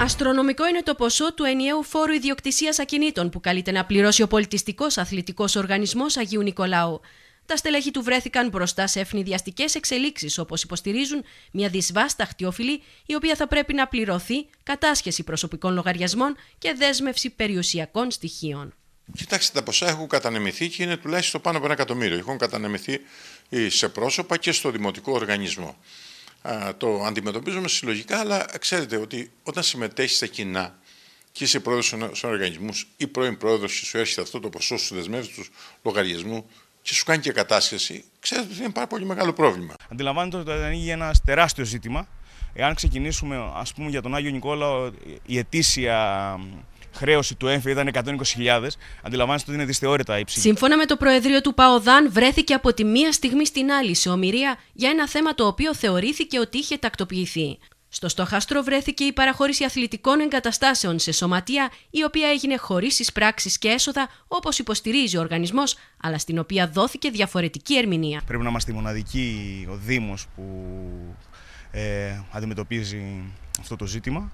Αστρονομικό είναι το ποσό του ενιαίου φόρου ιδιοκτησίας ακινήτων που καλείται να πληρώσει ο πολιτιστικός αθλητικός οργανισμός Αγίου Νικολάου. Τα στελέχη του βρέθηκαν μπροστά σε ευνηδιαστικές εξελίξεις, όπως υποστηρίζουν μια δυσβάστα χτιόφιλη, η οποία θα πρέπει να πληρωθεί κατάσχεση προσωπικών λογαριασμών και δέσμευση περιουσιακών στοιχείων. Κοιτάξτε, τα ποσά έχουν κατανεμηθεί και είναι τουλάχιστον πάνω από ένα εκατομμύριο. Έχουν κατανεμηθεί ε, σε πρόσωπα και στο δημοτικό οργανισμό το αντιμετωπίζουμε συλλογικά, αλλά ξέρετε ότι όταν συμμετέχεις στα κοινά και είσαι πρόεδρος σε οργανισμούς ή πρώην πρόεδρος και σου έρχεται αυτό το ποσό στου δεσμεύσει τους λογαριασμού και σου κάνει και κατάσχεση, ξέρετε ότι είναι πάρα πολύ μεγάλο πρόβλημα. Αντιλαμβάνεται ότι ανοίγει ένας τεράστιος ζήτημα. Εάν ξεκινήσουμε, ας πούμε, για τον Άγιο Νικόλαο, η ετήσια χρέωση του ΕΝΦΕ ήταν 120.000, αντιλαμβάνεστε ότι είναι δυσθεώρητα υψηλή. Σύμφωνα με το Προεδρείο του ΠΑΟΔΑΝ, βρέθηκε από τη μία στιγμή στην άλλη σε ομοιρία για ένα θέμα το οποίο θεωρήθηκε ότι είχε τακτοποιηθεί. Στο στοχάστρο βρέθηκε η παραχώρηση αθλητικών εγκαταστάσεων σε σωματεία, η οποία έγινε χωρίς εισπράξεις και έσοδα, όπως υποστηρίζει ο οργανισμός, αλλά στην οποία δόθηκε διαφορετική ερμηνεία. Πρέπει να είμαστε μοναδική ο Δήμος που ε, αντιμετωπίζει αυτό το ζήτημα.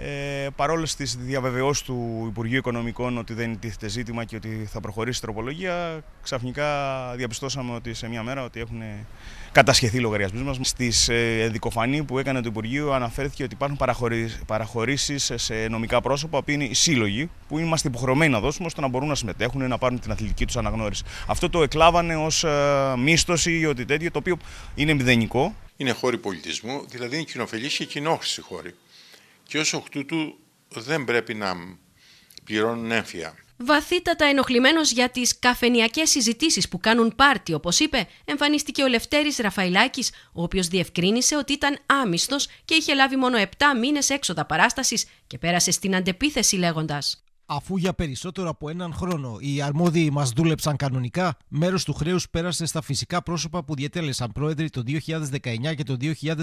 Ε, παρόλες τις διαβεβαιώσεις του Υπουργείου Οικονομικών ότι δεν τίθεται ζήτημα και ότι θα προχωρήσει η τροπολογία, ξαφνικά διαπιστώσαμε ότι σε μια μέρα ότι έχουν κατασχεθεί οι λογαριασμοί μας. Στις ε, δικοφανή που έκανε το Υπουργείο αναφέρθηκε ότι υπάρχουν παραχωρήσεις σε νομικά πρόσωπα που είναι οι σύλλογοι που είμαστε υποχρεωμένοι να δώσουμε ώστε να μπορούν να συμμετέχουν να πάρουν την αθλητική τους αναγνώριση. Αυτό το εκλάβανε ως ε, μίστοση ή ότι τέτοιο το οποίο είναι μηδενικό. Είναι χώροι πολιτισμού, δηλαδή είναι κοινοφελής και κοινόχρηση χώροι και ως εκ του δεν πρέπει να πληρώνουν έμφυα. Βαθύτατα ενοχλημένος για τις καφενιακές συζητήσεις που κάνουν πάρτι, όπως είπε, εμφανίστηκε ο Λευτέρης Ραφαϊλάκη, ο οποίος διευκρίνησε ότι ήταν άμυστος και είχε λάβει μόνο 7 μήνες έξοδα παράστασης και πέρασε στην αντεπίθεση λέγοντας. Αφού για περισσότερο από έναν χρόνο οι αρμόδιοι μας δούλεψαν κανονικά, μέρος του χρέους πέρασε στα φυσικά πρόσωπα που διετέλεσαν πρόεδροι το 2019 και το 2020,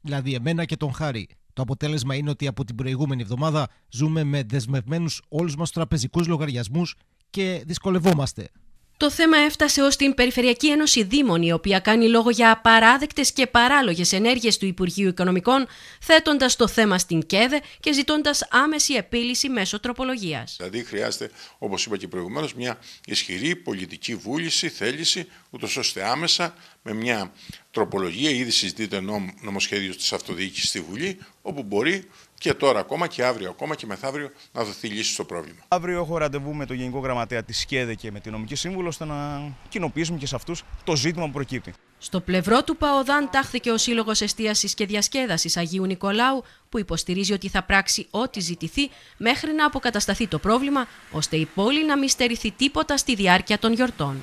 δηλαδή εμένα και τον Χάρη. Το αποτέλεσμα είναι ότι από την προηγούμενη εβδομάδα ζούμε με δεσμευμένους όλους μας τραπεζικούς λογαριασμούς και δυσκολευόμαστε. Το θέμα έφτασε ως την Περιφερειακή Ένωση Δήμων, η οποία κάνει λόγο για απαράδεκτες και παράλογες ενέργειες του Υπουργείου Οικονομικών, θέτοντας το θέμα στην ΚΕΔΕ και ζητώντας άμεση επίλυση μέσω τροπολογίας. Δηλαδή χρειάζεται, όπως είπα και προηγουμένως, μια ισχυρή πολιτική βούληση, θέληση, ούτως ώστε άμεσα με μια τροπολογία. Ήδη συζητείται νομοσχέδιος της αυτοδιοίκησης στη Βουλή, όπου μπορεί και τώρα ακόμα και αύριο ακόμα και μεθαύριο να δοθεί λύση στο πρόβλημα. Αύριο έχω ραντεβού με τον Γενικό Γραμματέα της ΣΚΕΔΕ και με την νομική σύμβουλο, ώστε να κοινοποιήσουμε και σε αυτούς το ζήτημα που προκύπτει. Στο πλευρό του Παοδάν τάχθηκε ο Σύλλογος Εστίασης και Διασκέδασης Αγίου Νικολάου, που υποστηρίζει ότι θα πράξει ό,τι ζητηθεί μέχρι να αποκατασταθεί το πρόβλημα, ώστε η πόλη να μην στερηθεί τίποτα στη διάρκεια των γιορτών.